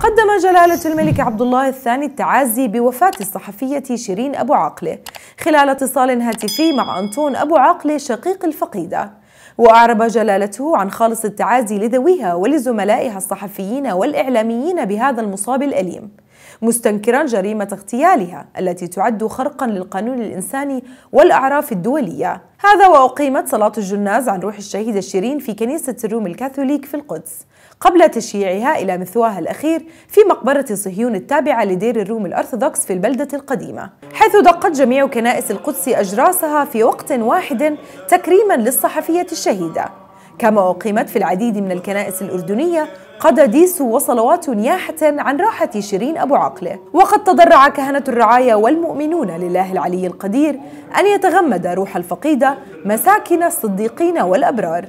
قدم جلالة الملك عبد الله الثاني التعازي بوفاة الصحفية شيرين أبو عاقلة خلال اتصال هاتفي مع أنطون أبو عاقلة شقيق الفقيدة وأعرب جلالته عن خالص التعازي لذويها ولزملائها الصحفيين والإعلاميين بهذا المصاب الأليم مستنكرا جريمة اغتيالها التي تعد خرقا للقانون الإنساني والأعراف الدولية هذا وأقيمت صلاة الجناز عن روح الشهيدة شيرين في كنيسة الروم الكاثوليك في القدس قبل تشييعها إلى مثواها الأخير في مقبرة صهيون التابعة لدير الروم الأرثوذكس في البلدة القديمة حيث دقت جميع كنائس القدس أجراسها في وقت واحد تكريما للصحفية الشهيدة كما أقيمت في العديد من الكنائس الأردنية قداديس وصلوات نياحة عن راحة شيرين أبو عقلة وقد تضرع كهنة الرعاية والمؤمنون لله العلي القدير أن يتغمد روح الفقيدة مساكن الصديقين والأبرار